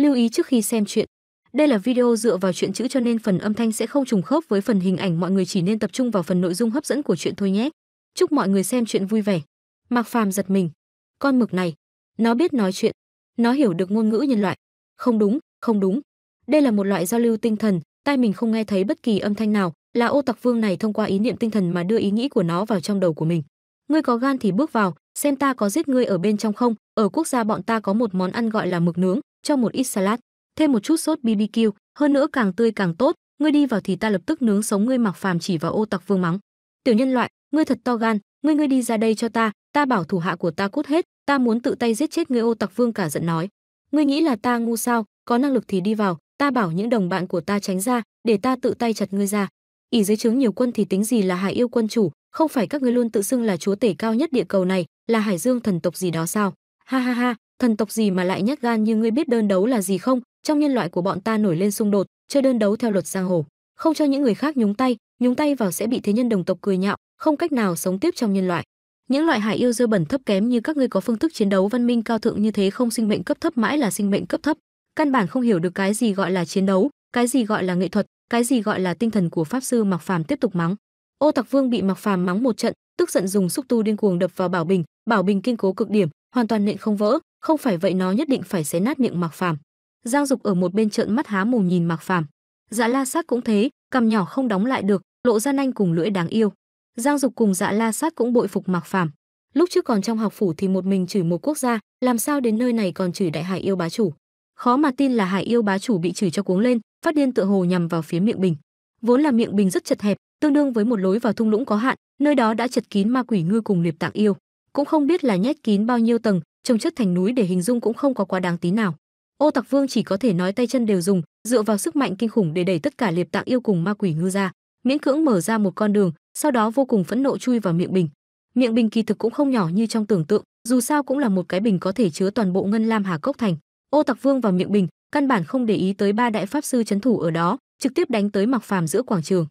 Lưu ý trước khi xem chuyện. Đây là video dựa vào chuyện chữ cho nên phần âm thanh sẽ không trùng khớp với phần hình ảnh, mọi người chỉ nên tập trung vào phần nội dung hấp dẫn của chuyện thôi nhé. Chúc mọi người xem chuyện vui vẻ. Mạc Phàm giật mình. Con mực này, nó biết nói chuyện, nó hiểu được ngôn ngữ nhân loại. Không đúng, không đúng. Đây là một loại giao lưu tinh thần, tai mình không nghe thấy bất kỳ âm thanh nào, là ô tặc vương này thông qua ý niệm tinh thần mà đưa ý nghĩ của nó vào trong đầu của mình. Ngươi có gan thì bước vào, xem ta có giết ngươi ở bên trong không, ở quốc gia bọn ta có một món ăn gọi là mực nướng, cho một ít salad, thêm một chút sốt BBQ, hơn nữa càng tươi càng tốt, ngươi đi vào thì ta lập tức nướng sống ngươi mặc Phàm chỉ vào ô tặc vương mắng. Tiểu nhân loại, ngươi thật to gan, ngươi ngươi đi ra đây cho ta, ta bảo thủ hạ của ta cút hết, ta muốn tự tay giết chết ngươi ô tặc vương cả giận nói. Ngươi nghĩ là ta ngu sao, có năng lực thì đi vào, ta bảo những đồng bạn của ta tránh ra, để ta tự tay chặt ngươi ra. ỉ dưới trướng nhiều quân thì tính gì là hải yêu quân chủ, không phải các ngươi luôn tự xưng là chúa tể cao nhất địa cầu này, là hải dương thần tộc gì đó sao? Ha ha ha, thần tộc gì mà lại nhát gan như ngươi biết đơn đấu là gì không trong nhân loại của bọn ta nổi lên xung đột chơi đơn đấu theo luật giang hồ không cho những người khác nhúng tay nhúng tay vào sẽ bị thế nhân đồng tộc cười nhạo không cách nào sống tiếp trong nhân loại những loại hải yêu dơ bẩn thấp kém như các ngươi có phương thức chiến đấu văn minh cao thượng như thế không sinh mệnh cấp thấp mãi là sinh mệnh cấp thấp căn bản không hiểu được cái gì gọi là chiến đấu cái gì gọi là nghệ thuật cái gì gọi là tinh thần của pháp sư mặc phàm tiếp tục mắng ô tặc vương bị mặc phàm mắng một trận tức giận dùng xúc tu điên cuồng đập vào bảo bình bảo bình kiên cố cực điểm hoàn toàn nện không vỡ không phải vậy nó nhất định phải xé nát miệng mạc phàm giang dục ở một bên trợn mắt há mồm nhìn mạc phàm dạ la sát cũng thế cằm nhỏ không đóng lại được lộ ra nanh cùng lưỡi đáng yêu giang dục cùng dạ la sát cũng bội phục mạc phàm lúc trước còn trong học phủ thì một mình chửi một quốc gia làm sao đến nơi này còn chửi đại hải yêu bá chủ khó mà tin là hải yêu bá chủ bị chửi cho cuống lên phát điên tựa hồ nhằm vào phía miệng bình vốn là miệng bình rất chật hẹp tương đương với một lối vào thung lũng có hạn nơi đó đã chật kín ma quỷ ngư cùng liệp tạng yêu cũng không biết là nhét kín bao nhiêu tầng, trồng chất thành núi để hình dung cũng không có quá đáng tí nào. Ô Tặc Vương chỉ có thể nói tay chân đều dùng, dựa vào sức mạnh kinh khủng để đẩy tất cả liệp tạng yêu cùng ma quỷ ngư ra, miễn cưỡng mở ra một con đường, sau đó vô cùng phẫn nộ chui vào miệng bình. Miệng bình kỳ thực cũng không nhỏ như trong tưởng tượng, dù sao cũng là một cái bình có thể chứa toàn bộ ngân lam hà cốc thành. Ô Tặc Vương vào miệng bình, căn bản không để ý tới ba đại pháp sư trấn thủ ở đó, trực tiếp đánh tới Mặc Phàm giữa quảng trường.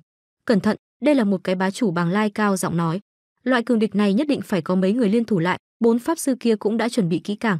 "Cẩn thận, đây là một cái bá chủ bằng lai cao giọng nói." Loại cường địch này nhất định phải có mấy người liên thủ lại, bốn pháp sư kia cũng đã chuẩn bị kỹ càng.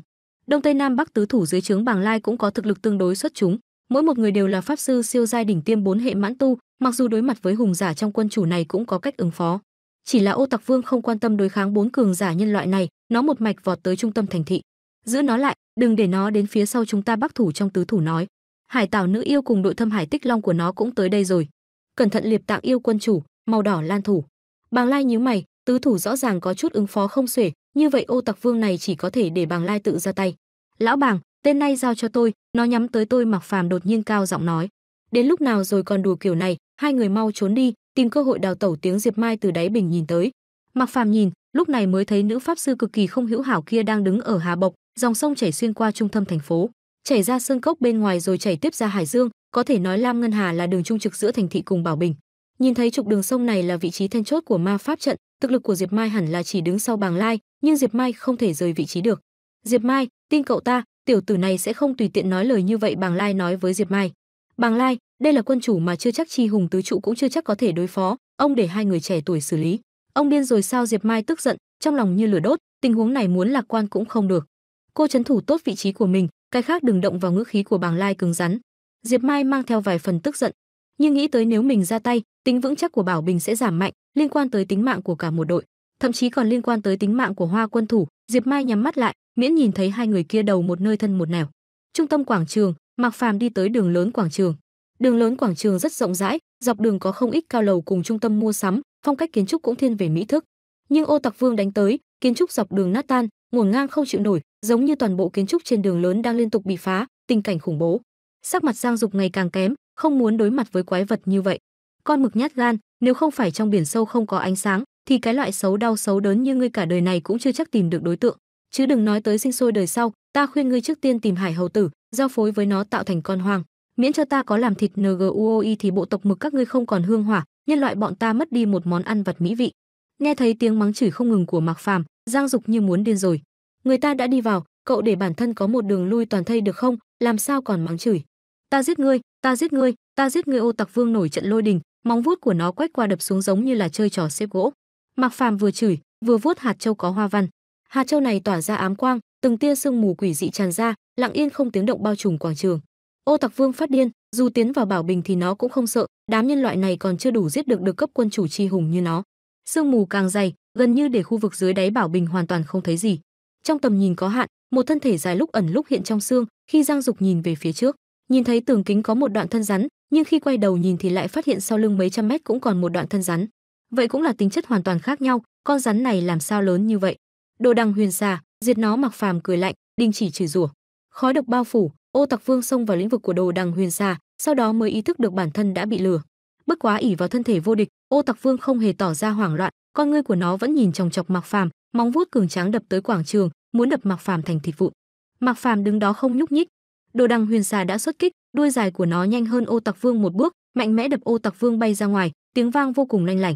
Đông Tây Nam Bắc tứ thủ dưới trướng Bàng Lai cũng có thực lực tương đối xuất chúng, mỗi một người đều là pháp sư siêu giai đỉnh tiêm bốn hệ mãn tu, mặc dù đối mặt với hùng giả trong quân chủ này cũng có cách ứng phó. Chỉ là Ô Tặc Vương không quan tâm đối kháng bốn cường giả nhân loại này, nó một mạch vọt tới trung tâm thành thị. Giữ nó lại, đừng để nó đến phía sau chúng ta Bắc thủ trong tứ thủ nói. Hải Tảo nữ yêu cùng đội thâm hải tích long của nó cũng tới đây rồi. Cẩn thận liệp tạng yêu quân chủ, màu đỏ lan thủ. Bàng Lai nhíu mày, tứ thủ rõ ràng có chút ứng phó không xuể như vậy ô tặc vương này chỉ có thể để bàng lai tự ra tay lão bàng tên này giao cho tôi nó nhắm tới tôi mặc phàm đột nhiên cao giọng nói đến lúc nào rồi còn đùa kiểu này hai người mau trốn đi tìm cơ hội đào tẩu tiếng diệp mai từ đáy bình nhìn tới mặc phàm nhìn lúc này mới thấy nữ pháp sư cực kỳ không hữu hảo kia đang đứng ở hà bộc dòng sông chảy xuyên qua trung tâm thành phố chảy ra Sương cốc bên ngoài rồi chảy tiếp ra hải dương có thể nói lam ngân hà là đường trung trực giữa thành thị cùng bảo bình nhìn thấy trục đường sông này là vị trí then chốt của ma pháp trận thực lực của Diệp Mai hẳn là chỉ đứng sau Bàng Lai, nhưng Diệp Mai không thể rời vị trí được. Diệp Mai, tin cậu ta, tiểu tử này sẽ không tùy tiện nói lời như vậy Bàng Lai nói với Diệp Mai. Bàng Lai, đây là quân chủ mà chưa chắc chi hùng tứ trụ cũng chưa chắc có thể đối phó, ông để hai người trẻ tuổi xử lý. Ông điên rồi sao Diệp Mai tức giận, trong lòng như lửa đốt, tình huống này muốn lạc quan cũng không được. Cô trấn thủ tốt vị trí của mình, cái khác đừng động vào ngữ khí của Bàng Lai cứng rắn. Diệp Mai mang theo vài phần tức giận, nhưng nghĩ tới nếu mình ra tay tính vững chắc của bảo bình sẽ giảm mạnh liên quan tới tính mạng của cả một đội thậm chí còn liên quan tới tính mạng của hoa quân thủ diệp mai nhắm mắt lại miễn nhìn thấy hai người kia đầu một nơi thân một nẻo trung tâm quảng trường mạc phàm đi tới đường lớn quảng trường đường lớn quảng trường rất rộng rãi dọc đường có không ít cao lầu cùng trung tâm mua sắm phong cách kiến trúc cũng thiên về mỹ thức nhưng ô tặc vương đánh tới kiến trúc dọc đường nát tan ngổn ngang không chịu nổi giống như toàn bộ kiến trúc trên đường lớn đang liên tục bị phá tình cảnh khủng bố sắc mặt giang dục ngày càng kém không muốn đối mặt với quái vật như vậy. Con mực nhát gan, nếu không phải trong biển sâu không có ánh sáng, thì cái loại xấu đau xấu đớn như ngươi cả đời này cũng chưa chắc tìm được đối tượng, chứ đừng nói tới sinh sôi đời sau, ta khuyên ngươi trước tiên tìm hải hầu tử, giao phối với nó tạo thành con hoàng, miễn cho ta có làm thịt NGUOI thì bộ tộc mực các ngươi không còn hương hỏa, nhân loại bọn ta mất đi một món ăn vật mỹ vị. Nghe thấy tiếng mắng chửi không ngừng của Mạc Phàm, Giang Dục như muốn điên rồi. Người ta đã đi vào, cậu để bản thân có một đường lui toàn thây được không, làm sao còn mắng chửi. Ta giết ngươi, ta giết ngươi ta giết ngươi ô tặc vương nổi trận lôi đình móng vuốt của nó quét qua đập xuống giống như là chơi trò xếp gỗ mạc phàm vừa chửi vừa vuốt hạt châu có hoa văn hạt châu này tỏa ra ám quang từng tia sương mù quỷ dị tràn ra lặng yên không tiếng động bao trùm quảng trường ô tặc vương phát điên dù tiến vào bảo bình thì nó cũng không sợ đám nhân loại này còn chưa đủ giết được được cấp quân chủ chi hùng như nó sương mù càng dày gần như để khu vực dưới đáy bảo bình hoàn toàn không thấy gì trong tầm nhìn có hạn một thân thể dài lúc ẩn lúc hiện trong sương. khi giang dục nhìn về phía trước nhìn thấy tường kính có một đoạn thân rắn nhưng khi quay đầu nhìn thì lại phát hiện sau lưng mấy trăm mét cũng còn một đoạn thân rắn vậy cũng là tính chất hoàn toàn khác nhau con rắn này làm sao lớn như vậy đồ đằng huyền xà diệt nó mặc phàm cười lạnh đình chỉ chửi rủa khói độc bao phủ ô tặc vương xông vào lĩnh vực của đồ đằng huyền xà sau đó mới ý thức được bản thân đã bị lừa bất quá ỉ vào thân thể vô địch ô tặc vương không hề tỏ ra hoảng loạn con ngươi của nó vẫn nhìn chòng chọc mặc phàm móng vuốt cường tráng đập tới quảng trường muốn đập mặc phàm thành thịt vụn mặc phàm đứng đó không nhúc nhích đồ đằng huyền xà đã xuất kích đuôi dài của nó nhanh hơn ô tặc vương một bước mạnh mẽ đập ô tặc vương bay ra ngoài tiếng vang vô cùng lanh lảnh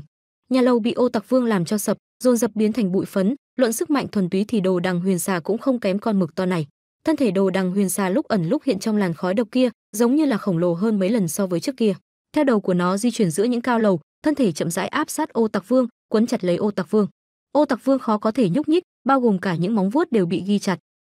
nhà lầu bị ô tặc vương làm cho sập dồn dập biến thành bụi phấn luận sức mạnh thuần túy thì đồ đằng huyền xà cũng không kém con mực to này thân thể đồ đằng huyền xà lúc ẩn lúc hiện trong làn khói độc kia giống như là khổng lồ hơn mấy lần so với trước kia theo đầu của nó di chuyển giữa những cao lầu thân thể chậm rãi áp sát ô tặc vương quấn chặt lấy ô tặc vương ô tặc vương khó có thể nhúc nhích bao gồm cả những móng vuốt đều bị ghi chặt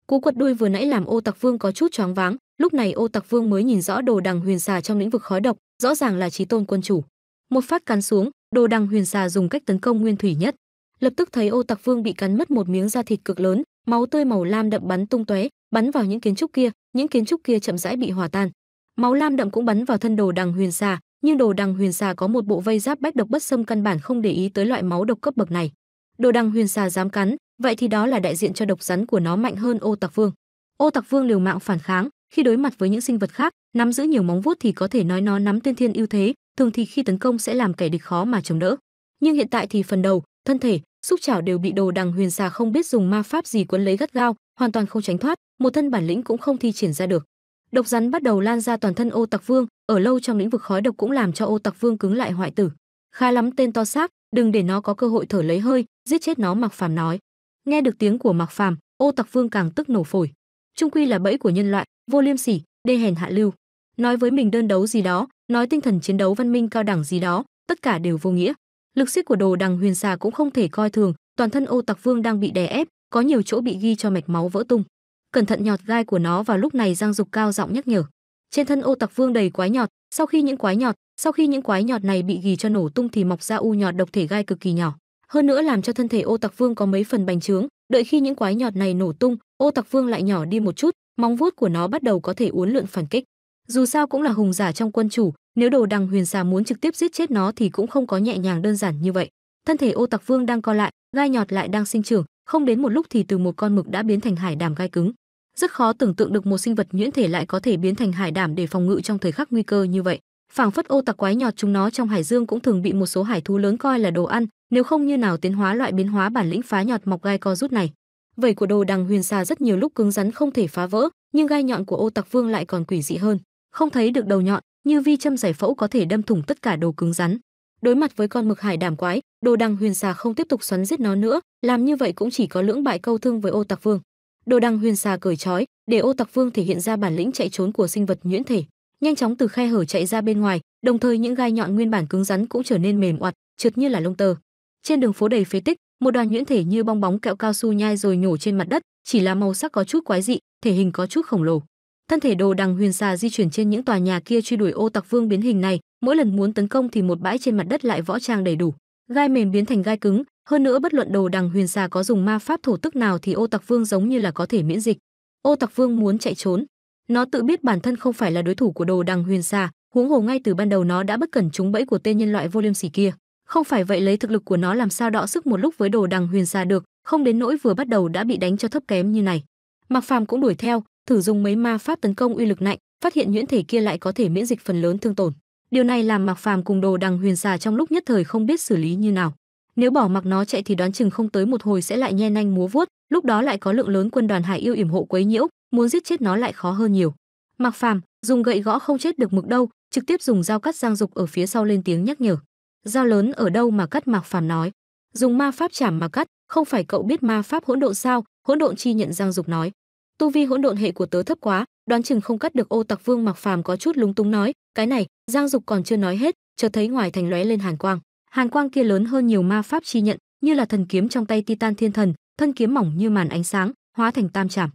cú quật đuôi vừa nãy làm ô tặc vương có chút choáng váng lúc này ô tặc vương mới nhìn rõ đồ đằng huyền xà trong lĩnh vực khói độc rõ ràng là trí tôn quân chủ một phát cắn xuống đồ đằng huyền xà dùng cách tấn công nguyên thủy nhất lập tức thấy ô tặc vương bị cắn mất một miếng da thịt cực lớn máu tươi màu lam đậm bắn tung tóe bắn vào những kiến trúc kia những kiến trúc kia chậm rãi bị hòa tan máu lam đậm cũng bắn vào thân đồ đằng huyền xà nhưng đồ đằng huyền xà có một bộ vây giáp bách độc bất xâm căn bản không để ý tới loại máu độc cấp bậc này đồ đằng huyền xà dám cắn vậy thì đó là đại diện cho độc rắn của nó mạnh hơn ô tặc vương ô tặc vương liều mạng phản kháng khi đối mặt với những sinh vật khác nắm giữ nhiều móng vuốt thì có thể nói nó nắm tiên thiên ưu thế thường thì khi tấn công sẽ làm kẻ địch khó mà chống đỡ nhưng hiện tại thì phần đầu thân thể xúc chảo đều bị đồ đằng huyền xà không biết dùng ma pháp gì quấn lấy gắt gao hoàn toàn không tránh thoát một thân bản lĩnh cũng không thi triển ra được độc rắn bắt đầu lan ra toàn thân ô tặc vương ở lâu trong lĩnh vực khói độc cũng làm cho ô tặc vương cứng lại hoại tử khá lắm tên to xác đừng để nó có cơ hội thở lấy hơi giết chết nó mặc phàm nói nghe được tiếng của mạc phàm ô tặc vương càng tức nổ phổi trung quy là bẫy của nhân loại vô liêm sỉ đê hèn hạ lưu nói với mình đơn đấu gì đó nói tinh thần chiến đấu văn minh cao đẳng gì đó tất cả đều vô nghĩa lực xiết của đồ đằng huyền xà cũng không thể coi thường toàn thân ô tặc vương đang bị đè ép có nhiều chỗ bị ghi cho mạch máu vỡ tung cẩn thận nhọt gai của nó vào lúc này giang dục cao giọng nhắc nhở trên thân ô tặc vương đầy quái nhọt sau khi những quái nhọt sau khi những quái nhọt này bị ghi cho nổ tung thì mọc ra u nhọt độc thể gai cực kỳ nhỏ hơn nữa làm cho thân thể ô tặc vương có mấy phần bành trướng đợi khi những quái nhọt này nổ tung ô tặc vương lại nhỏ đi một chút móng vuốt của nó bắt đầu có thể uốn lượn phản kích dù sao cũng là hùng giả trong quân chủ nếu đồ đằng huyền xà muốn trực tiếp giết chết nó thì cũng không có nhẹ nhàng đơn giản như vậy thân thể ô tặc vương đang co lại gai nhọt lại đang sinh trưởng không đến một lúc thì từ một con mực đã biến thành hải đảm gai cứng rất khó tưởng tượng được một sinh vật nhuyễn thể lại có thể biến thành hải đảm để phòng ngự trong thời khắc nguy cơ như vậy phảng phất ô tặc quái nhọt chúng nó trong hải dương cũng thường bị một số hải thú lớn coi là đồ ăn nếu không như nào tiến hóa loại biến hóa bản lĩnh phá nhọt mọc gai co rút này vẩy của đồ đằng huyền xà rất nhiều lúc cứng rắn không thể phá vỡ nhưng gai nhọn của ô tặc vương lại còn quỷ dị hơn không thấy được đầu nhọn như vi châm giải phẫu có thể đâm thủng tất cả đồ cứng rắn đối mặt với con mực hải đảm quái đồ đằng huyền xà không tiếp tục xoắn giết nó nữa làm như vậy cũng chỉ có lưỡng bại câu thương với ô tặc vương đồ đằng huyền xà cởi trói để ô tặc vương thể hiện ra bản lĩnh chạy trốn của sinh vật nhuyễn thể nhanh chóng từ khe hở chạy ra bên ngoài, đồng thời những gai nhọn nguyên bản cứng rắn cũng trở nên mềm oặt, trượt như là lông tơ. Trên đường phố đầy phế tích, một đoàn nhuyễn thể như bong bóng kẹo cao su nhai rồi nhổ trên mặt đất, chỉ là màu sắc có chút quái dị, thể hình có chút khổng lồ. Thân thể đồ đằng huyền xà di chuyển trên những tòa nhà kia truy đuổi ô tặc vương biến hình này, mỗi lần muốn tấn công thì một bãi trên mặt đất lại võ trang đầy đủ, gai mềm biến thành gai cứng, hơn nữa bất luận đồ đằng huyền xà có dùng ma pháp thổ tức nào thì ô tặc vương giống như là có thể miễn dịch. Ô tặc vương muốn chạy trốn, nó tự biết bản thân không phải là đối thủ của Đồ Đằng Huyền Xà, huống hồ ngay từ ban đầu nó đã bất cẩn trúng bẫy của tên nhân loại vô liêm sỉ kia. Không phải vậy lấy thực lực của nó làm sao đọ sức một lúc với Đồ Đằng Huyền Xà được, không đến nỗi vừa bắt đầu đã bị đánh cho thấp kém như này. Mạc Phàm cũng đuổi theo, thử dùng mấy ma pháp tấn công uy lực mạnh, phát hiện nhuyễn thể kia lại có thể miễn dịch phần lớn thương tổn. Điều này làm Mạc Phàm cùng Đồ Đằng Huyền Xà trong lúc nhất thời không biết xử lý như nào. Nếu bỏ mặc nó chạy thì đoán chừng không tới một hồi sẽ lại nhe nhanh múa vuốt, lúc đó lại có lượng lớn quân đoàn hải yêu yểm hộ quấy nhiễu, muốn giết chết nó lại khó hơn nhiều mặc phàm dùng gậy gõ không chết được mực đâu trực tiếp dùng dao cắt giang dục ở phía sau lên tiếng nhắc nhở dao lớn ở đâu mà cắt mạc phàm nói dùng ma pháp chảm mà cắt không phải cậu biết ma pháp hỗn độn sao hỗn độn chi nhận giang dục nói tu vi hỗn độn hệ của tớ thấp quá đoán chừng không cắt được ô tặc vương mạc phàm có chút lúng túng nói cái này giang dục còn chưa nói hết chợt thấy ngoài thành lóe lên hàn quang hàn quang kia lớn hơn nhiều ma pháp chi nhận như là thần kiếm trong tay titan thiên thần thân kiếm mỏng như màn ánh sáng hóa thành tam chảm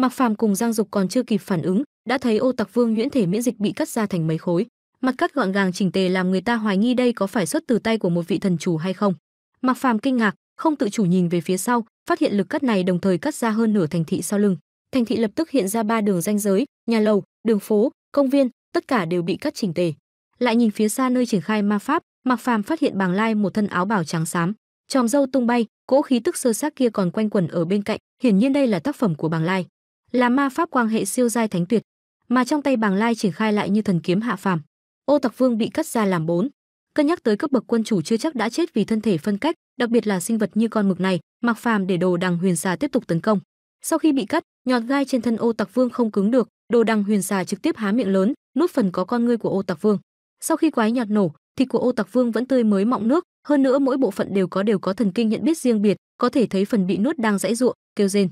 Mạc Phàm cùng Giang Dục còn chưa kịp phản ứng, đã thấy ô tặc Vương Nhuyễn thể miễn dịch bị cắt ra thành mấy khối, mặt cắt gọn gàng chỉnh tề làm người ta hoài nghi đây có phải xuất từ tay của một vị thần chủ hay không. Mạc Phàm kinh ngạc, không tự chủ nhìn về phía sau, phát hiện lực cắt này đồng thời cắt ra hơn nửa thành thị sau lưng. Thành thị lập tức hiện ra ba đường ranh giới, nhà lầu, đường phố, công viên, tất cả đều bị cắt chỉnh tề. Lại nhìn phía xa nơi triển khai ma pháp, Mạc Phàm phát hiện Bàng Lai một thân áo bào trắng xám, tròm dâu tung bay, cỗ khí tức sơ xác kia còn quanh quẩn ở bên cạnh, hiển nhiên đây là tác phẩm của Bàng Lai là ma pháp quang hệ siêu giai thánh tuyệt, mà trong tay Bàng Lai triển khai lại như thần kiếm hạ phàm. Ô Tặc Vương bị cắt ra làm bốn. Cân nhắc tới cấp bậc quân chủ chưa chắc đã chết vì thân thể phân cách, đặc biệt là sinh vật như con mực này, mặc Phàm để đồ đằng huyền xà tiếp tục tấn công. Sau khi bị cắt, nhọt gai trên thân Ô Tặc Vương không cứng được, đồ đằng huyền xà trực tiếp há miệng lớn, nuốt phần có con ngươi của Ô Tặc Vương. Sau khi quái nhọt nổ, thịt của Ô Tặc Vương vẫn tươi mới mọng nước, hơn nữa mỗi bộ phận đều có đều có thần kinh nhận biết riêng biệt, có thể thấy phần bị nuốt đang dãy ruộng, kêu rên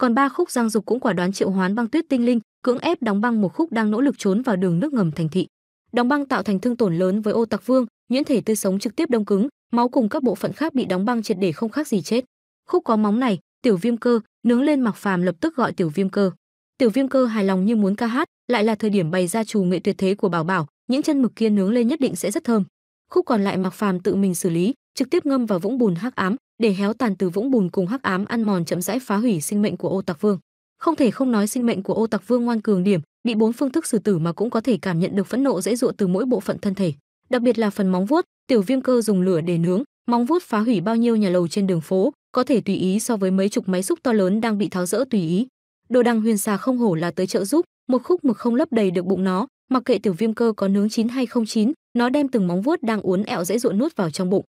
còn ba khúc giang dục cũng quả đoán triệu hoán băng tuyết tinh linh cưỡng ép đóng băng một khúc đang nỗ lực trốn vào đường nước ngầm thành thị đóng băng tạo thành thương tổn lớn với ô tặc vương nhuyễn thể tươi sống trực tiếp đông cứng máu cùng các bộ phận khác bị đóng băng triệt để không khác gì chết khúc có móng này tiểu viêm cơ nướng lên mặc phàm lập tức gọi tiểu viêm cơ tiểu viêm cơ hài lòng như muốn ca hát lại là thời điểm bày ra trù nghệ tuyệt thế của bảo bảo những chân mực kia nướng lên nhất định sẽ rất thơm khúc còn lại mặc phàm tự mình xử lý trực tiếp ngâm vào vũng bùn hắc ám để héo tàn từ vũng bùn cùng hắc ám ăn mòn chậm rãi phá hủy sinh mệnh của ô Tạc vương không thể không nói sinh mệnh của ô Tạc vương ngoan cường điểm bị bốn phương thức xử tử mà cũng có thể cảm nhận được phẫn nộ dễ dụa từ mỗi bộ phận thân thể đặc biệt là phần móng vuốt tiểu viêm cơ dùng lửa để nướng móng vuốt phá hủy bao nhiêu nhà lầu trên đường phố có thể tùy ý so với mấy chục máy xúc to lớn đang bị tháo rỡ tùy ý đồ đăng huyền xà không hổ là tới trợ giúp một khúc mực không lấp đầy được bụng nó mặc kệ tiểu viêm cơ có nướng chín hay không chín nó đem từng móng vuốt đang uốn ẹo dễ dụa nuốt vào trong bụng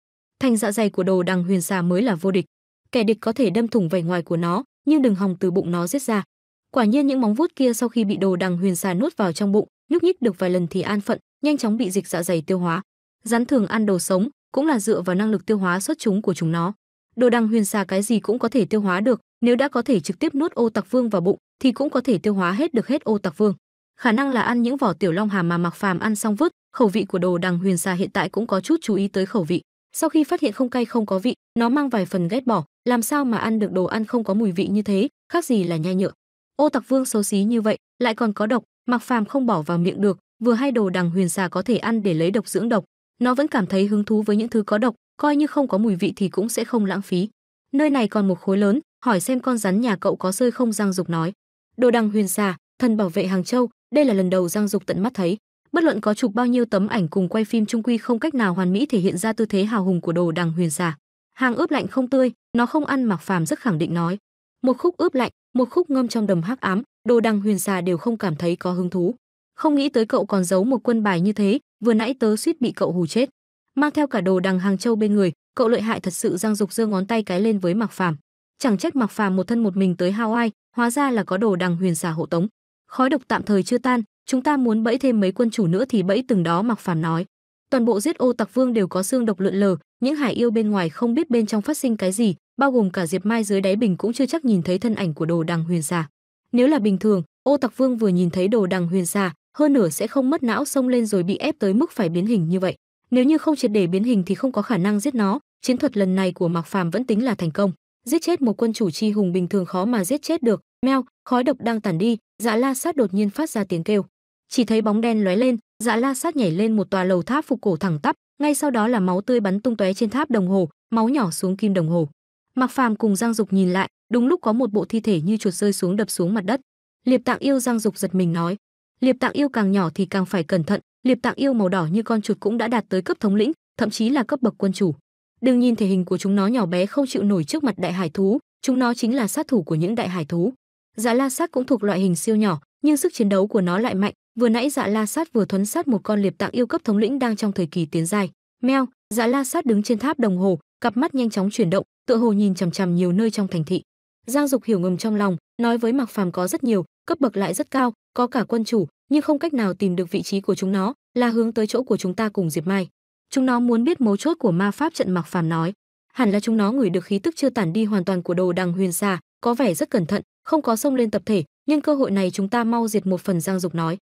thành dạ dày của đồ đằng huyền xà mới là vô địch kẻ địch có thể đâm thủng vảy ngoài của nó nhưng đừng hòng từ bụng nó giết ra quả nhiên những móng vuốt kia sau khi bị đồ đằng huyền xà nuốt vào trong bụng nhúc nhích được vài lần thì an phận nhanh chóng bị dịch dạ dày tiêu hóa rắn thường ăn đồ sống cũng là dựa vào năng lực tiêu hóa xuất chúng của chúng nó đồ đằng huyền xà cái gì cũng có thể tiêu hóa được nếu đã có thể trực tiếp nuốt ô tặc vương vào bụng thì cũng có thể tiêu hóa hết được hết ô tặc vương khả năng là ăn những vỏ tiểu long hà mà mặc phàm ăn xong vứt khẩu vị của đồ đằng huyền xà hiện tại cũng có chút chú ý tới khẩu vị sau khi phát hiện không cay không có vị nó mang vài phần ghét bỏ làm sao mà ăn được đồ ăn không có mùi vị như thế khác gì là nhai nhựa ô tặc vương xấu xí như vậy lại còn có độc mặc phàm không bỏ vào miệng được vừa hay đồ đằng huyền xà có thể ăn để lấy độc dưỡng độc nó vẫn cảm thấy hứng thú với những thứ có độc coi như không có mùi vị thì cũng sẽ không lãng phí nơi này còn một khối lớn hỏi xem con rắn nhà cậu có rơi không giang dục nói đồ đằng huyền xà thần bảo vệ hàng châu đây là lần đầu giang dục tận mắt thấy bất luận có chụp bao nhiêu tấm ảnh cùng quay phim trung quy không cách nào hoàn mỹ thể hiện ra tư thế hào hùng của đồ đằng huyền giả hàng ướp lạnh không tươi nó không ăn mặc phàm rất khẳng định nói một khúc ướp lạnh một khúc ngâm trong đầm hắc ám đồ đằng huyền giả đều không cảm thấy có hứng thú không nghĩ tới cậu còn giấu một quân bài như thế vừa nãy tớ suýt bị cậu hù chết mang theo cả đồ đằng hàng châu bên người cậu lợi hại thật sự giang dục giơ ngón tay cái lên với mặc phàm chẳng trách mặc phàm một thân một mình tới hao ai hóa ra là có đồ đằng huyền giả hộ tống khói độc tạm thời chưa tan chúng ta muốn bẫy thêm mấy quân chủ nữa thì bẫy từng đó mặc phàm nói toàn bộ giết ô tặc vương đều có xương độc lượn lờ những hải yêu bên ngoài không biết bên trong phát sinh cái gì bao gồm cả diệp mai dưới đáy bình cũng chưa chắc nhìn thấy thân ảnh của đồ đằng huyền giả nếu là bình thường ô tặc vương vừa nhìn thấy đồ đằng huyền giả hơn nửa sẽ không mất não xông lên rồi bị ép tới mức phải biến hình như vậy nếu như không triệt để biến hình thì không có khả năng giết nó chiến thuật lần này của mạc phàm vẫn tính là thành công giết chết một quân chủ chi hùng bình thường khó mà giết chết được meo khói độc đang tản đi dạ la sát đột nhiên phát ra tiếng kêu chỉ thấy bóng đen lóe lên dạ la sát nhảy lên một tòa lầu tháp phục cổ thẳng tắp ngay sau đó là máu tươi bắn tung tóe trên tháp đồng hồ máu nhỏ xuống kim đồng hồ mặc phàm cùng giang dục nhìn lại đúng lúc có một bộ thi thể như chuột rơi xuống đập xuống mặt đất liệp tạng yêu giang dục giật mình nói liệp tạng yêu càng nhỏ thì càng phải cẩn thận liệp tạng yêu màu đỏ như con chuột cũng đã đạt tới cấp thống lĩnh thậm chí là cấp bậc quân chủ đừng nhìn thể hình của chúng nó nhỏ bé không chịu nổi trước mặt đại hải thú chúng nó chính là sát thủ của những đại hải thú dạ la sát cũng thuộc loại hình siêu nhỏ nhưng sức chiến đấu của nó lại mạnh vừa nãy dạ la sát vừa thuấn sát một con liệp tạng yêu cấp thống lĩnh đang trong thời kỳ tiến dài meo dạ la sát đứng trên tháp đồng hồ cặp mắt nhanh chóng chuyển động tựa hồ nhìn chằm chằm nhiều nơi trong thành thị giang dục hiểu ngầm trong lòng nói với mạc phàm có rất nhiều cấp bậc lại rất cao có cả quân chủ nhưng không cách nào tìm được vị trí của chúng nó là hướng tới chỗ của chúng ta cùng diệp mai chúng nó muốn biết mấu chốt của ma pháp trận mạc phàm nói hẳn là chúng nó ngửi được khí tức chưa tản đi hoàn toàn của đồ đằng huyền xa, có vẻ rất cẩn thận không có xông lên tập thể nhưng cơ hội này chúng ta mau diệt một phần giang dục nói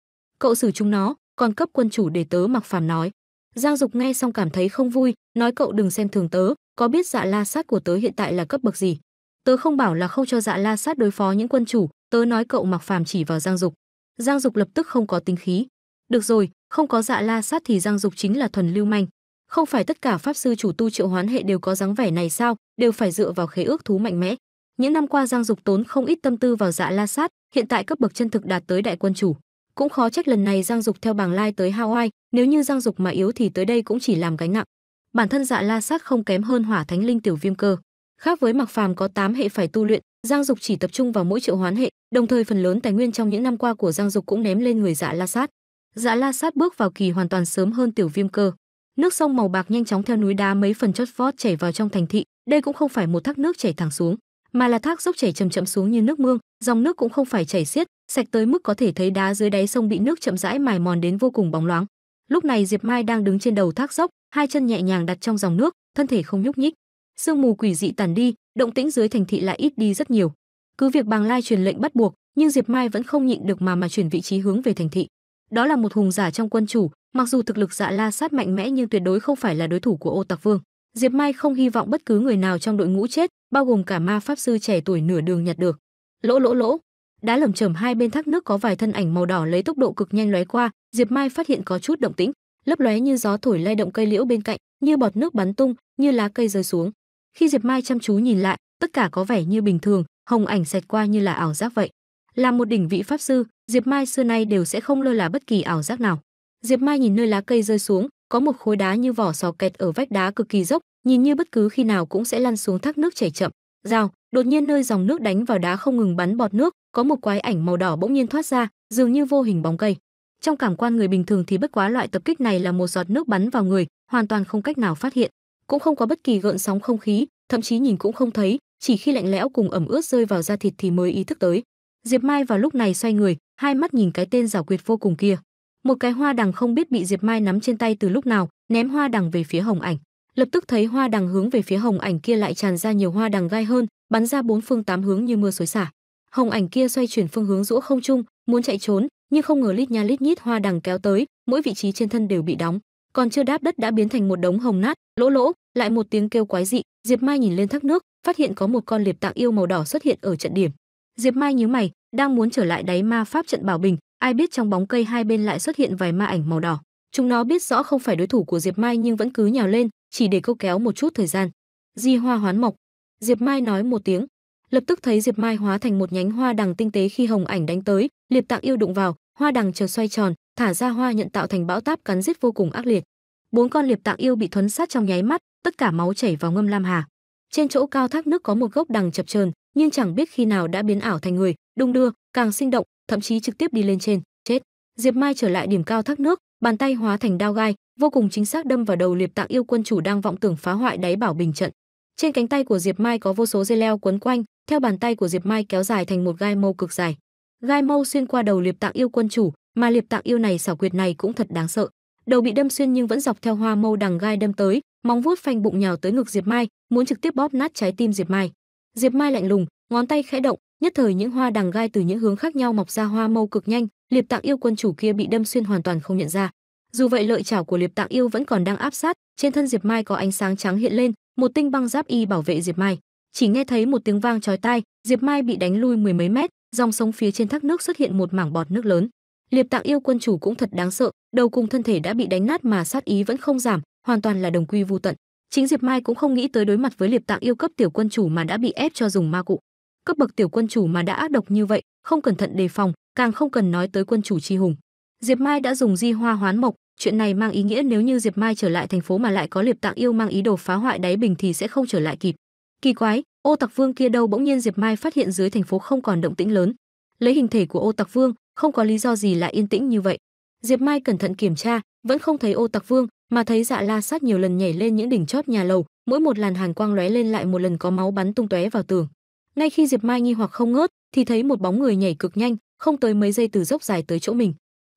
cậu xử chúng nó còn cấp quân chủ để tớ mặc phàm nói giang dục nghe xong cảm thấy không vui nói cậu đừng xem thường tớ có biết dạ la sát của tớ hiện tại là cấp bậc gì tớ không bảo là không cho dạ la sát đối phó những quân chủ tớ nói cậu mặc phàm chỉ vào giang dục giang dục lập tức không có tinh khí được rồi không có dạ la sát thì giang dục chính là thuần lưu manh không phải tất cả pháp sư chủ tu triệu hoán hệ đều có dáng vẻ này sao đều phải dựa vào khế ước thú mạnh mẽ những năm qua giang dục tốn không ít tâm tư vào dạ la sát hiện tại cấp bậc chân thực đạt tới đại quân chủ cũng khó trách lần này giang dục theo bảng lai tới hawaii nếu như giang dục mà yếu thì tới đây cũng chỉ làm gánh nặng bản thân dạ la sát không kém hơn hỏa thánh linh tiểu viêm cơ khác với mặc phàm có 8 hệ phải tu luyện giang dục chỉ tập trung vào mỗi triệu hoán hệ đồng thời phần lớn tài nguyên trong những năm qua của giang dục cũng ném lên người dạ la sát dạ la sát bước vào kỳ hoàn toàn sớm hơn tiểu viêm cơ nước sông màu bạc nhanh chóng theo núi đá mấy phần chót vót chảy vào trong thành thị đây cũng không phải một thác nước chảy thẳng xuống mà là thác dốc chảy chậm chậm xuống như nước mương, dòng nước cũng không phải chảy xiết, sạch tới mức có thể thấy đá dưới đáy sông bị nước chậm rãi mài mòn đến vô cùng bóng loáng. Lúc này Diệp Mai đang đứng trên đầu thác dốc, hai chân nhẹ nhàng đặt trong dòng nước, thân thể không nhúc nhích. Sương mù quỷ dị tàn đi, động tĩnh dưới thành thị lại ít đi rất nhiều. Cứ việc Bàng Lai truyền lệnh bắt buộc, nhưng Diệp Mai vẫn không nhịn được mà mà chuyển vị trí hướng về thành thị. Đó là một hùng giả trong quân chủ, mặc dù thực lực Dạ La Sát mạnh mẽ nhưng tuyệt đối không phải là đối thủ của Ô Tạc Vương. Diệp Mai không hy vọng bất cứ người nào trong đội ngũ chết, bao gồm cả ma pháp sư trẻ tuổi nửa đường nhặt được. Lỗ lỗ lỗ, đá lởm chởm hai bên thác nước có vài thân ảnh màu đỏ lấy tốc độ cực nhanh lóe qua, Diệp Mai phát hiện có chút động tĩnh, lấp lóe như gió thổi lay động cây liễu bên cạnh, như bọt nước bắn tung, như lá cây rơi xuống. Khi Diệp Mai chăm chú nhìn lại, tất cả có vẻ như bình thường, hồng ảnh xẹt qua như là ảo giác vậy. Là một đỉnh vị pháp sư, Diệp Mai xưa nay đều sẽ không lơ là bất kỳ ảo giác nào. Diệp Mai nhìn nơi lá cây rơi xuống, có một khối đá như vỏ sò kẹt ở vách đá cực kỳ dốc, nhìn như bất cứ khi nào cũng sẽ lăn xuống thác nước chảy chậm rào đột nhiên nơi dòng nước đánh vào đá không ngừng bắn bọt nước có một quái ảnh màu đỏ bỗng nhiên thoát ra dường như vô hình bóng cây trong cảm quan người bình thường thì bất quá loại tập kích này là một giọt nước bắn vào người hoàn toàn không cách nào phát hiện cũng không có bất kỳ gợn sóng không khí thậm chí nhìn cũng không thấy chỉ khi lạnh lẽo cùng ẩm ướt rơi vào da thịt thì mới ý thức tới diệp mai vào lúc này xoay người hai mắt nhìn cái tên giảo quyệt vô cùng kia một cái hoa đằng không biết bị diệp mai nắm trên tay từ lúc nào ném hoa đằng về phía hồng ảnh lập tức thấy hoa đằng hướng về phía hồng ảnh kia lại tràn ra nhiều hoa đằng gai hơn bắn ra bốn phương tám hướng như mưa xối xả hồng ảnh kia xoay chuyển phương hướng giữa không trung muốn chạy trốn nhưng không ngờ lít nha lít nhít hoa đằng kéo tới mỗi vị trí trên thân đều bị đóng còn chưa đáp đất đã biến thành một đống hồng nát lỗ lỗ lại một tiếng kêu quái dị diệp mai nhìn lên thác nước phát hiện có một con liệp tạng yêu màu đỏ xuất hiện ở trận điểm diệp mai nhíu mày đang muốn trở lại đáy ma pháp trận bảo bình ai biết trong bóng cây hai bên lại xuất hiện vài ma ảnh màu đỏ chúng nó biết rõ không phải đối thủ của diệp mai nhưng vẫn cứ nhào lên chỉ để câu kéo một chút thời gian. Di hoa hoán mộc, Diệp Mai nói một tiếng, lập tức thấy Diệp Mai hóa thành một nhánh hoa đằng tinh tế khi hồng ảnh đánh tới, Liệp Tạng yêu đụng vào, hoa đằng chợt xoay tròn, thả ra hoa nhận tạo thành bão táp cắn giết vô cùng ác liệt. Bốn con Liệp Tạng yêu bị thuấn sát trong nháy mắt, tất cả máu chảy vào ngâm lam hà. Trên chỗ cao thác nước có một gốc đằng chập chờn, nhưng chẳng biết khi nào đã biến ảo thành người, đung đưa, càng sinh động, thậm chí trực tiếp đi lên trên, chết. Diệp Mai trở lại điểm cao thác nước, bàn tay hóa thành đao gai, vô cùng chính xác đâm vào đầu liệp tạng yêu quân chủ đang vọng tưởng phá hoại đáy bảo bình trận trên cánh tay của diệp mai có vô số dây leo quấn quanh theo bàn tay của diệp mai kéo dài thành một gai mâu cực dài gai mâu xuyên qua đầu liệp tạng yêu quân chủ mà liệp tạng yêu này xảo quyệt này cũng thật đáng sợ đầu bị đâm xuyên nhưng vẫn dọc theo hoa mâu đằng gai đâm tới móng vuốt phanh bụng nhào tới ngực diệp mai muốn trực tiếp bóp nát trái tim diệp mai diệp mai lạnh lùng ngón tay khẽ động nhất thời những hoa đằng gai từ những hướng khác nhau mọc ra hoa mâu cực nhanh liệp tạng yêu quân chủ kia bị đâm xuyên hoàn toàn không nhận ra dù vậy lợi chảo của Liệp Tạng Yêu vẫn còn đang áp sát, trên thân Diệp Mai có ánh sáng trắng hiện lên, một tinh băng giáp y bảo vệ Diệp Mai. Chỉ nghe thấy một tiếng vang chói tai, Diệp Mai bị đánh lui mười mấy mét, dòng sông phía trên thác nước xuất hiện một mảng bọt nước lớn. Liệp Tạng Yêu quân chủ cũng thật đáng sợ, đầu cùng thân thể đã bị đánh nát mà sát ý vẫn không giảm, hoàn toàn là đồng quy vu tận. Chính Diệp Mai cũng không nghĩ tới đối mặt với Liệp Tạng Yêu cấp tiểu quân chủ mà đã bị ép cho dùng ma cụ. Cấp bậc tiểu quân chủ mà đã ác độc như vậy, không cẩn thận đề phòng, càng không cần nói tới quân chủ tri hùng. Diệp Mai đã dùng di hoa hoán mộc, Chuyện này mang ý nghĩa nếu như Diệp Mai trở lại thành phố mà lại có liệp tạng yêu mang ý đồ phá hoại đáy bình thì sẽ không trở lại kịp. Kỳ quái, ô tặc vương kia đâu bỗng nhiên Diệp Mai phát hiện dưới thành phố không còn động tĩnh lớn. Lấy hình thể của ô tặc vương, không có lý do gì lại yên tĩnh như vậy. Diệp Mai cẩn thận kiểm tra, vẫn không thấy ô tặc vương, mà thấy dạ la sát nhiều lần nhảy lên những đỉnh chót nhà lầu, mỗi một làn hàn quang lóe lên lại một lần có máu bắn tung tóe vào tường. Ngay khi Diệp Mai nghi hoặc không ngớt, thì thấy một bóng người nhảy cực nhanh, không tới mấy giây từ dốc dài tới chỗ mình.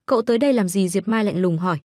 Cậu tới đây làm gì? Diệp Mai lạnh lùng hỏi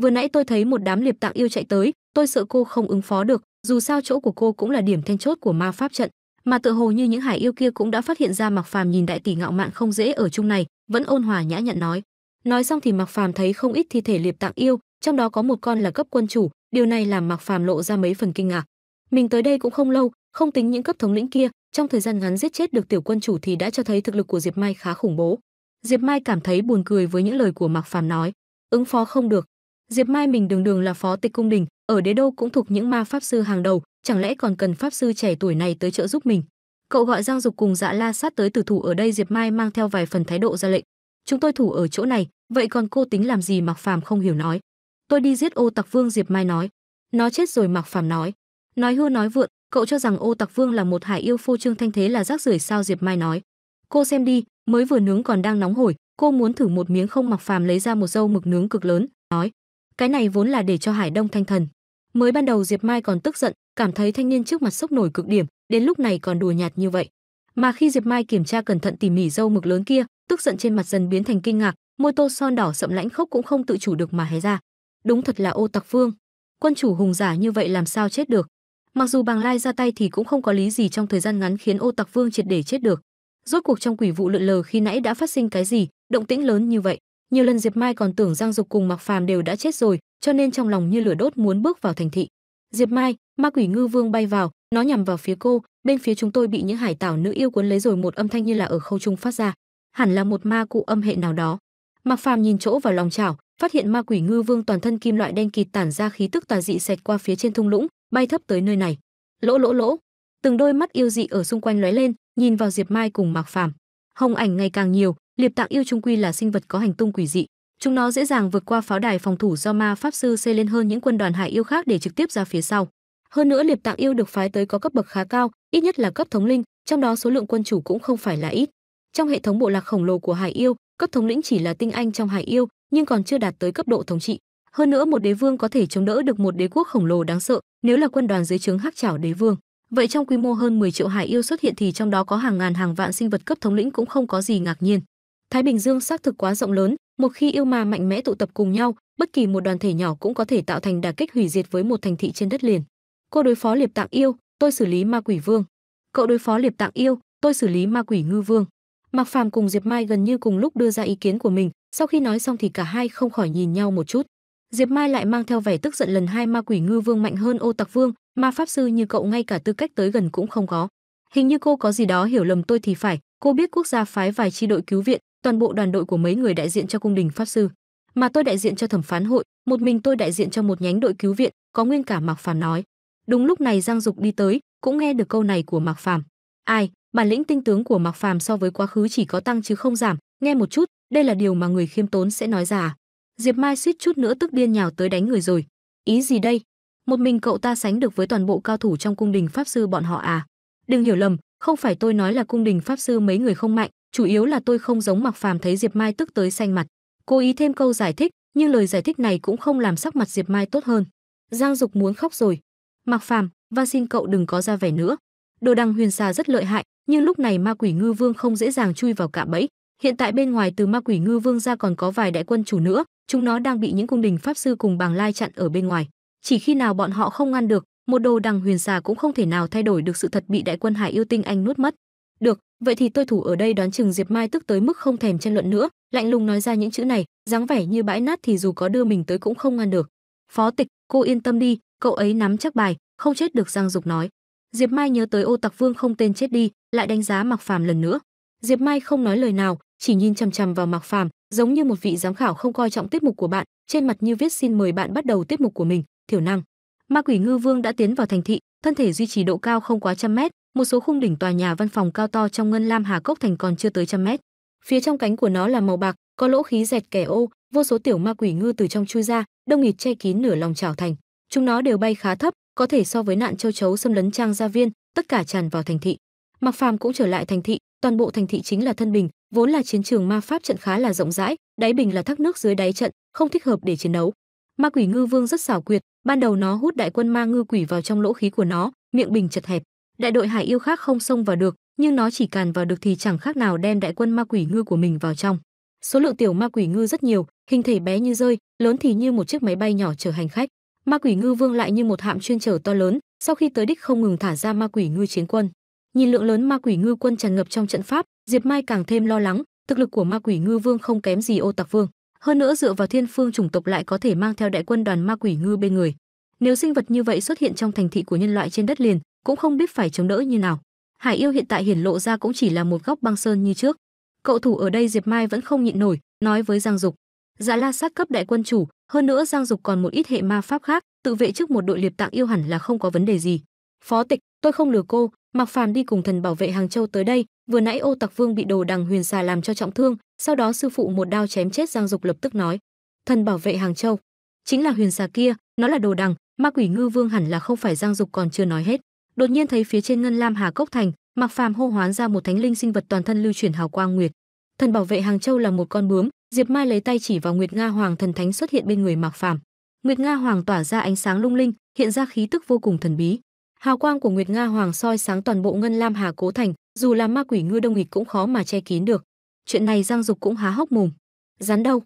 vừa nãy tôi thấy một đám liệp tạng yêu chạy tới tôi sợ cô không ứng phó được dù sao chỗ của cô cũng là điểm then chốt của ma pháp trận mà tựa hồ như những hải yêu kia cũng đã phát hiện ra mặc phàm nhìn đại tỷ ngạo mạn không dễ ở chung này vẫn ôn hòa nhã nhặn nói nói xong thì mặc phàm thấy không ít thi thể liệp tạng yêu trong đó có một con là cấp quân chủ điều này làm mặc phàm lộ ra mấy phần kinh ngạc mình tới đây cũng không lâu không tính những cấp thống lĩnh kia trong thời gian ngắn giết chết được tiểu quân chủ thì đã cho thấy thực lực của diệp mai khá khủng bố diệp mai cảm thấy buồn cười với những lời của mặc phàm nói ứng phó không được Diệp Mai mình đường đường là phó tịch cung đình, ở đế đô cũng thuộc những ma pháp sư hàng đầu, chẳng lẽ còn cần pháp sư trẻ tuổi này tới trợ giúp mình? Cậu gọi Giang Dục cùng Dạ La sát tới tử thủ ở đây, Diệp Mai mang theo vài phần thái độ ra lệnh. Chúng tôi thủ ở chỗ này, vậy còn cô tính làm gì? Mạc Phàm không hiểu nói. Tôi đi giết Ô Tặc Vương, Diệp Mai nói. Nó chết rồi, Mạc Phàm nói. Nói hưa nói vượn, cậu cho rằng Ô Tặc Vương là một hải yêu phô trương thanh thế là rác rưởi sao? Diệp Mai nói. Cô xem đi, mới vừa nướng còn đang nóng hổi, cô muốn thử một miếng không? Mạc Phàm lấy ra một dâu mực nướng cực lớn, nói cái này vốn là để cho Hải Đông thanh thần. Mới ban đầu Diệp Mai còn tức giận, cảm thấy thanh niên trước mặt sốc nổi cực điểm, đến lúc này còn đùa nhạt như vậy. Mà khi Diệp Mai kiểm tra cẩn thận tỉ mỉ dâu mực lớn kia, tức giận trên mặt dần biến thành kinh ngạc, môi tô son đỏ sậm lãnh khốc cũng không tự chủ được mà hé ra. Đúng thật là ô tặc phương. Quân chủ hùng giả như vậy làm sao chết được? Mặc dù Bàng Lai ra tay thì cũng không có lý gì trong thời gian ngắn khiến ô tặc vương triệt để chết được. Rốt cuộc trong quỷ vụ lượn lờ khi nãy đã phát sinh cái gì, động tĩnh lớn như vậy nhiều lần diệp mai còn tưởng giang dục cùng mặc phàm đều đã chết rồi cho nên trong lòng như lửa đốt muốn bước vào thành thị diệp mai ma quỷ ngư vương bay vào nó nhằm vào phía cô bên phía chúng tôi bị những hải tảo nữ yêu cuốn lấy rồi một âm thanh như là ở khâu trung phát ra hẳn là một ma cụ âm hệ nào đó mặc phàm nhìn chỗ vào lòng chảo phát hiện ma quỷ ngư vương toàn thân kim loại đen kịt tản ra khí tức tà dị sạch qua phía trên thung lũng bay thấp tới nơi này lỗ lỗ lỗ từng đôi mắt yêu dị ở xung quanh lóe lên nhìn vào diệp mai cùng Mặc phàm hồng ảnh ngày càng nhiều liệp tạng yêu trung quy là sinh vật có hành tung quỷ dị chúng nó dễ dàng vượt qua pháo đài phòng thủ do ma pháp sư xây lên hơn những quân đoàn hải yêu khác để trực tiếp ra phía sau hơn nữa liệp tạng yêu được phái tới có cấp bậc khá cao ít nhất là cấp thống linh trong đó số lượng quân chủ cũng không phải là ít trong hệ thống bộ lạc khổng lồ của hải yêu cấp thống lĩnh chỉ là tinh anh trong hải yêu nhưng còn chưa đạt tới cấp độ thống trị hơn nữa một đế vương có thể chống đỡ được một đế quốc khổng lồ đáng sợ nếu là quân đoàn dưới trướng hắc chảo đế vương vậy trong quy mô hơn 10 triệu hải yêu xuất hiện thì trong đó có hàng ngàn hàng vạn sinh vật cấp thống lĩnh cũng không có gì ngạc nhiên Thái Bình Dương xác thực quá rộng lớn, một khi yêu ma mạnh mẽ tụ tập cùng nhau, bất kỳ một đoàn thể nhỏ cũng có thể tạo thành đả kích hủy diệt với một thành thị trên đất liền. Cô đối phó Liệp Tạng Yêu, tôi xử lý Ma Quỷ Vương. Cậu đối phó Liệp Tạng Yêu, tôi xử lý Ma Quỷ Ngư Vương. Mạc Phàm cùng Diệp Mai gần như cùng lúc đưa ra ý kiến của mình, sau khi nói xong thì cả hai không khỏi nhìn nhau một chút. Diệp Mai lại mang theo vẻ tức giận lần hai Ma Quỷ Ngư Vương mạnh hơn Ô Tặc Vương, ma pháp sư như cậu ngay cả tư cách tới gần cũng không có. Hình như cô có gì đó hiểu lầm tôi thì phải, cô biết quốc gia phái vài chi đội cứu viện, toàn bộ đoàn đội của mấy người đại diện cho cung đình pháp sư mà tôi đại diện cho thẩm phán hội một mình tôi đại diện cho một nhánh đội cứu viện có nguyên cả mạc phàm nói đúng lúc này giang dục đi tới cũng nghe được câu này của mạc phàm ai bản lĩnh tinh tướng của mạc phàm so với quá khứ chỉ có tăng chứ không giảm nghe một chút đây là điều mà người khiêm tốn sẽ nói ra à? diệp mai suýt chút nữa tức điên nhào tới đánh người rồi ý gì đây một mình cậu ta sánh được với toàn bộ cao thủ trong cung đình pháp sư bọn họ à đừng hiểu lầm không phải tôi nói là cung đình pháp sư mấy người không mạnh chủ yếu là tôi không giống Mặc Phàm thấy Diệp Mai tức tới xanh mặt. Cố ý thêm câu giải thích, nhưng lời giải thích này cũng không làm sắc mặt Diệp Mai tốt hơn. Giang Dục muốn khóc rồi. Mặc Phàm, và xin cậu đừng có ra vẻ nữa. Đồ đằng huyền xà rất lợi hại, nhưng lúc này ma quỷ ngư vương không dễ dàng chui vào cạm bẫy. Hiện tại bên ngoài từ ma quỷ ngư vương ra còn có vài đại quân chủ nữa, chúng nó đang bị những cung đình pháp sư cùng bàng lai chặn ở bên ngoài. Chỉ khi nào bọn họ không ngăn được, một đồ đằng huyền xà cũng không thể nào thay đổi được sự thật bị đại quân hải yêu tinh anh nuốt mất. Được, vậy thì tôi thủ ở đây đoán chừng Diệp Mai tức tới mức không thèm tranh luận nữa, lạnh lùng nói ra những chữ này, dáng vẻ như bãi nát thì dù có đưa mình tới cũng không ngăn được. Phó tịch, cô yên tâm đi, cậu ấy nắm chắc bài, không chết được Giang Dục nói. Diệp Mai nhớ tới Ô Tặc Vương không tên chết đi, lại đánh giá Mặc Phàm lần nữa. Diệp Mai không nói lời nào, chỉ nhìn chằm chằm vào Mặc Phàm, giống như một vị giám khảo không coi trọng tiết mục của bạn, trên mặt như viết xin mời bạn bắt đầu tiết mục của mình, thiểu năng. Ma quỷ ngư vương đã tiến vào thành thị, thân thể duy trì độ cao không quá trăm mét, một số khung đỉnh tòa nhà văn phòng cao to trong ngân lam hà cốc thành còn chưa tới trăm mét phía trong cánh của nó là màu bạc có lỗ khí dẹt kẻ ô vô số tiểu ma quỷ ngư từ trong chui ra đông nghịt che kín nửa lòng trào thành chúng nó đều bay khá thấp có thể so với nạn châu chấu xâm lấn trang gia viên tất cả tràn vào thành thị mặc phàm cũng trở lại thành thị toàn bộ thành thị chính là thân bình vốn là chiến trường ma pháp trận khá là rộng rãi đáy bình là thác nước dưới đáy trận không thích hợp để chiến đấu ma quỷ ngư vương rất xảo quyệt ban đầu nó hút đại quân ma ngư quỷ vào trong lỗ khí của nó miệng bình chật hẹp đại đội hải yêu khác không xông vào được nhưng nó chỉ càn vào được thì chẳng khác nào đem đại quân ma quỷ ngư của mình vào trong số lượng tiểu ma quỷ ngư rất nhiều hình thể bé như rơi lớn thì như một chiếc máy bay nhỏ chở hành khách ma quỷ ngư vương lại như một hạm chuyên chở to lớn sau khi tới đích không ngừng thả ra ma quỷ ngư chiến quân nhìn lượng lớn ma quỷ ngư quân tràn ngập trong trận pháp diệp mai càng thêm lo lắng thực lực của ma quỷ ngư vương không kém gì ô tặc vương hơn nữa dựa vào thiên phương chủng tộc lại có thể mang theo đại quân đoàn ma quỷ ngư bên người nếu sinh vật như vậy xuất hiện trong thành thị của nhân loại trên đất liền cũng không biết phải chống đỡ như nào. Hải yêu hiện tại hiển lộ ra cũng chỉ là một góc băng sơn như trước. Cậu thủ ở đây Diệp Mai vẫn không nhịn nổi, nói với Giang Dục. Dạ La sát cấp đại quân chủ, hơn nữa Giang Dục còn một ít hệ ma pháp khác, tự vệ trước một đội liệp tạng yêu hẳn là không có vấn đề gì. Phó tịch, tôi không lừa cô, Mạc Phàm đi cùng thần bảo vệ Hàng Châu tới đây, vừa nãy Ô Tặc Vương bị đồ đằng huyền xà làm cho trọng thương, sau đó sư phụ một đao chém chết Giang Dục lập tức nói. Thần bảo vệ Hàng Châu, chính là huyền xà kia, nó là đồ đằng, ma quỷ ngư vương hẳn là không phải Giang Dục còn chưa nói hết đột nhiên thấy phía trên ngân lam hà cốc thành Mặc phàm hô hoán ra một thánh linh sinh vật toàn thân lưu chuyển hào quang nguyệt thần bảo vệ hàng châu là một con bướm diệp mai lấy tay chỉ vào nguyệt nga hoàng thần thánh xuất hiện bên người Mặc phàm nguyệt nga hoàng tỏa ra ánh sáng lung linh hiện ra khí tức vô cùng thần bí hào quang của nguyệt nga hoàng soi sáng toàn bộ ngân lam hà cố thành dù là ma quỷ ngư đông nghịch cũng khó mà che kín được chuyện này giang dục cũng há hốc mồm rắn đâu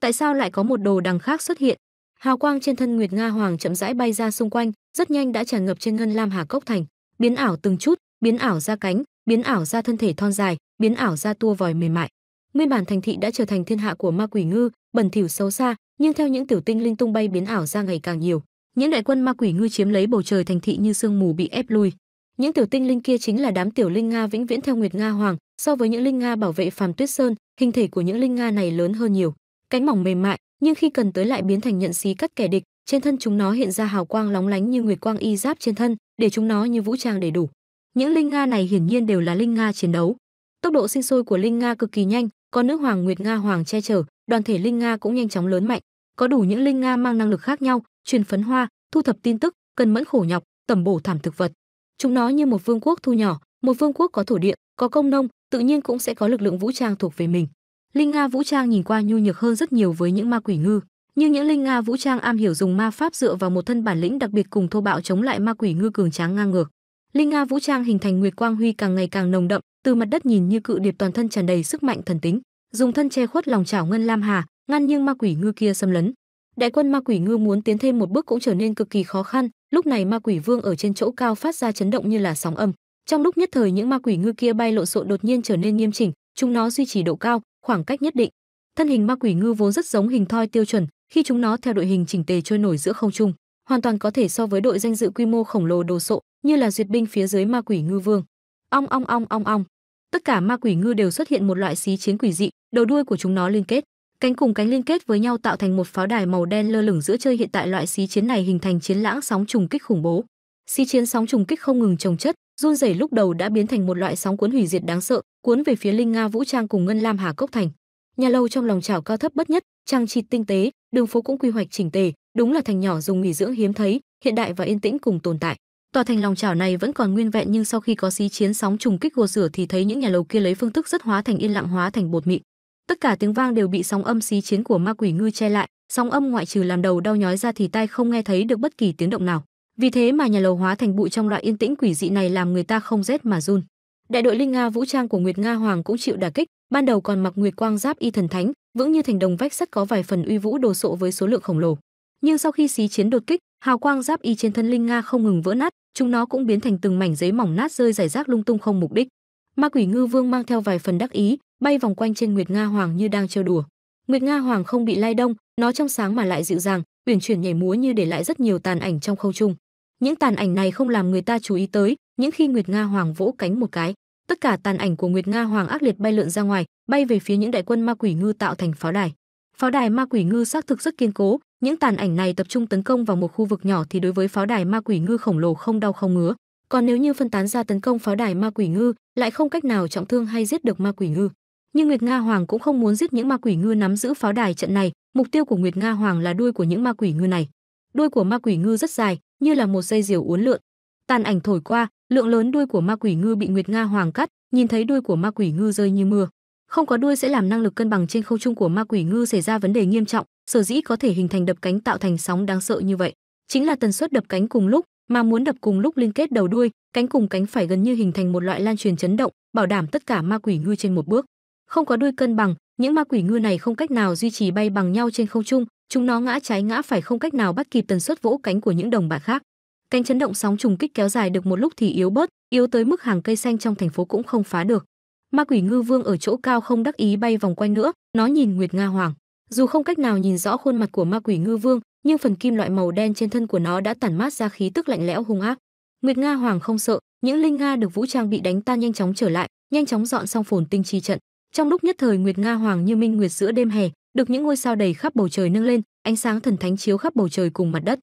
tại sao lại có một đồ đằng khác xuất hiện hào quang trên thân Nguyệt Nga Hoàng chậm rãi bay ra xung quanh, rất nhanh đã tràn ngập trên ngân lam hà cốc thành, biến ảo từng chút, biến ảo ra cánh, biến ảo ra thân thể thon dài, biến ảo ra tua vòi mềm mại. Nguyên bản thành thị đã trở thành thiên hạ của ma quỷ ngư, bẩn thỉu xấu xa, nhưng theo những tiểu tinh linh tung bay biến ảo ra ngày càng nhiều, những đại quân ma quỷ ngư chiếm lấy bầu trời thành thị như sương mù bị ép lui. Những tiểu tinh linh kia chính là đám tiểu linh nga vĩnh viễn theo Nguyệt Nga Hoàng, so với những linh nga bảo vệ Phàm Tuyết Sơn, hình thể của những linh nga này lớn hơn nhiều, cánh mỏng mềm mại, nhưng khi cần tới lại biến thành nhận xí cắt kẻ địch trên thân chúng nó hiện ra hào quang lóng lánh như nguyệt quang y giáp trên thân để chúng nó như vũ trang đầy đủ những linh nga này hiển nhiên đều là linh nga chiến đấu tốc độ sinh sôi của linh nga cực kỳ nhanh có nữ hoàng nguyệt nga hoàng che chở đoàn thể linh nga cũng nhanh chóng lớn mạnh có đủ những linh nga mang năng lực khác nhau truyền phấn hoa thu thập tin tức cần mẫn khổ nhọc tẩm bổ thảm thực vật chúng nó như một vương quốc thu nhỏ một vương quốc có thổ địa có công nông tự nhiên cũng sẽ có lực lượng vũ trang thuộc về mình linh nga vũ trang nhìn qua nhu nhược hơn rất nhiều với những ma quỷ ngư nhưng những linh nga vũ trang am hiểu dùng ma pháp dựa vào một thân bản lĩnh đặc biệt cùng thô bạo chống lại ma quỷ ngư cường tráng ngang ngược linh nga vũ trang hình thành nguyệt quang huy càng ngày càng nồng đậm từ mặt đất nhìn như cự điệp toàn thân tràn đầy sức mạnh thần tính dùng thân che khuất lòng chảo ngân lam hà ngăn nhưng ma quỷ ngư kia xâm lấn đại quân ma quỷ ngư muốn tiến thêm một bước cũng trở nên cực kỳ khó khăn lúc này ma quỷ vương ở trên chỗ cao phát ra chấn động như là sóng âm trong lúc nhất thời những ma quỷ ngư kia bay lộn xộn đột nhiên trở nên nghiêm chỉnh chúng nó duy trì độ cao khoảng cách nhất định. Thân hình ma quỷ ngư vốn rất giống hình thoi tiêu chuẩn, khi chúng nó theo đội hình chỉnh tề trôi nổi giữa không trung, hoàn toàn có thể so với đội danh dự quy mô khổng lồ đồ sộ, như là duyệt binh phía dưới ma quỷ ngư vương. Ong ong ong ong ong. Tất cả ma quỷ ngư đều xuất hiện một loại xí chiến quỷ dị, đầu đuôi của chúng nó liên kết, cánh cùng cánh liên kết với nhau tạo thành một pháo đài màu đen lơ lửng giữa chơi hiện tại loại xí chiến này hình thành chiến lãng sóng trùng kích khủng bố. Xí chiến sóng trùng kích không ngừng chồng chất, run rẩy lúc đầu đã biến thành một loại sóng cuốn hủy diệt đáng sợ cuốn về phía linh nga vũ trang cùng ngân lam hà cốc thành nhà lâu trong lòng chảo cao thấp bất nhất trang trí tinh tế đường phố cũng quy hoạch chỉnh tề đúng là thành nhỏ dùng nghỉ dưỡng hiếm thấy hiện đại và yên tĩnh cùng tồn tại tòa thành lòng chảo này vẫn còn nguyên vẹn nhưng sau khi có xí chiến sóng trùng kích gột rửa thì thấy những nhà lầu kia lấy phương thức rất hóa thành yên lặng hóa thành bột mịn tất cả tiếng vang đều bị sóng âm xí chiến của ma quỷ ngư che lại sóng âm ngoại trừ làm đầu đau nhói ra thì tai không nghe thấy được bất kỳ tiếng động nào vì thế mà nhà lầu hóa thành bụi trong loại yên tĩnh quỷ dị này làm người ta không rét mà run. Đại đội linh nga vũ trang của Nguyệt Nga Hoàng cũng chịu đả kích, ban đầu còn mặc nguyệt quang giáp y thần thánh, vững như thành đồng vách sắt có vài phần uy vũ đồ sộ với số lượng khổng lồ. Nhưng sau khi xí chiến đột kích, hào quang giáp y trên thân linh nga không ngừng vỡ nát, chúng nó cũng biến thành từng mảnh giấy mỏng nát rơi rải rác lung tung không mục đích. Ma quỷ ngư vương mang theo vài phần đắc ý, bay vòng quanh trên Nguyệt Nga Hoàng như đang trêu đùa. Nguyệt Nga Hoàng không bị lay động nó trong sáng mà lại dịu dàng, uyển chuyển nhảy múa như để lại rất nhiều tàn ảnh trong không trung. Những tàn ảnh này không làm người ta chú ý tới, những khi Nguyệt Nga Hoàng vỗ cánh một cái, tất cả tàn ảnh của Nguyệt Nga Hoàng ác liệt bay lượn ra ngoài, bay về phía những đại quân ma quỷ ngư tạo thành pháo đài. Pháo đài ma quỷ ngư xác thực rất kiên cố, những tàn ảnh này tập trung tấn công vào một khu vực nhỏ thì đối với pháo đài ma quỷ ngư khổng lồ không đau không ngứa, còn nếu như phân tán ra tấn công pháo đài ma quỷ ngư, lại không cách nào trọng thương hay giết được ma quỷ ngư. Nhưng Nguyệt Nga Hoàng cũng không muốn giết những ma quỷ ngư nắm giữ pháo đài trận này, mục tiêu của Nguyệt Nga Hoàng là đuôi của những ma quỷ ngư này. Đuôi của ma quỷ ngư rất dài, như là một dây diều uốn lượn. Tàn ảnh thổi qua, lượng lớn đuôi của ma quỷ ngư bị Nguyệt Nga Hoàng cắt, nhìn thấy đuôi của ma quỷ ngư rơi như mưa. Không có đuôi sẽ làm năng lực cân bằng trên không trung của ma quỷ ngư xảy ra vấn đề nghiêm trọng, sở dĩ có thể hình thành đập cánh tạo thành sóng đáng sợ như vậy, chính là tần suất đập cánh cùng lúc, mà muốn đập cùng lúc liên kết đầu đuôi, cánh cùng cánh phải gần như hình thành một loại lan truyền chấn động, bảo đảm tất cả ma quỷ ngư trên một bước. Không có đuôi cân bằng, những ma quỷ ngư này không cách nào duy trì bay bằng nhau trên không trung, Chúng nó ngã trái ngã phải không cách nào bắt kịp tần suất vỗ cánh của những đồng bạn khác. Cánh chấn động sóng trùng kích kéo dài được một lúc thì yếu bớt, yếu tới mức hàng cây xanh trong thành phố cũng không phá được. Ma quỷ ngư vương ở chỗ cao không đắc ý bay vòng quanh nữa, nó nhìn Nguyệt Nga Hoàng. Dù không cách nào nhìn rõ khuôn mặt của ma quỷ ngư vương, nhưng phần kim loại màu đen trên thân của nó đã tản mát ra khí tức lạnh lẽo hung ác. Nguyệt Nga Hoàng không sợ, những linh nga được vũ trang bị đánh tan nhanh chóng trở lại, nhanh chóng dọn xong phồn tinh chi trận. Trong lúc nhất thời Nguyệt Nga Hoàng như minh nguyệt giữa đêm hè, được những ngôi sao đầy khắp bầu trời nâng lên ánh sáng thần thánh chiếu khắp bầu trời cùng mặt đất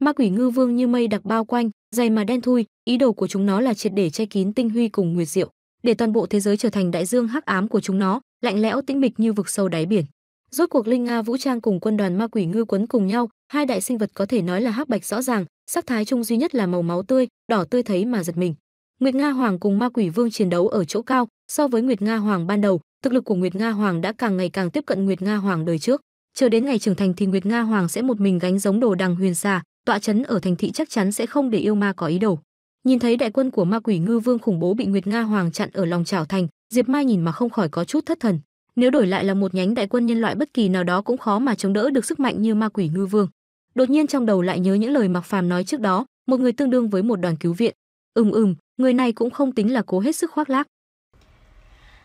ma quỷ ngư vương như mây đặc bao quanh dày mà đen thui ý đồ của chúng nó là triệt để che kín tinh huy cùng nguyệt diệu để toàn bộ thế giới trở thành đại dương hắc ám của chúng nó lạnh lẽo tĩnh mịch như vực sâu đáy biển rốt cuộc linh nga vũ trang cùng quân đoàn ma quỷ ngư quấn cùng nhau hai đại sinh vật có thể nói là hắc bạch rõ ràng sắc thái chung duy nhất là màu máu tươi đỏ tươi thấy mà giật mình nguyệt nga hoàng cùng ma quỷ vương chiến đấu ở chỗ cao so với nguyệt nga hoàng ban đầu thực lực của Nguyệt Nga Hoàng đã càng ngày càng tiếp cận Nguyệt Nga Hoàng đời trước. Chờ đến ngày trưởng thành thì Nguyệt Nga Hoàng sẽ một mình gánh giống đồ đằng huyền xà, tọa trấn ở thành thị chắc chắn sẽ không để yêu ma có ý đồ. Nhìn thấy đại quân của Ma Quỷ Ngư Vương khủng bố bị Nguyệt Nga Hoàng chặn ở lòng trảo thành, Diệp Mai nhìn mà không khỏi có chút thất thần. Nếu đổi lại là một nhánh đại quân nhân loại bất kỳ nào đó cũng khó mà chống đỡ được sức mạnh như Ma Quỷ Ngư Vương. Đột nhiên trong đầu lại nhớ những lời Mạc Phàm nói trước đó, một người tương đương với một đoàn cứu viện. Ừm ừm, người này cũng không tính là cố hết sức khoác lác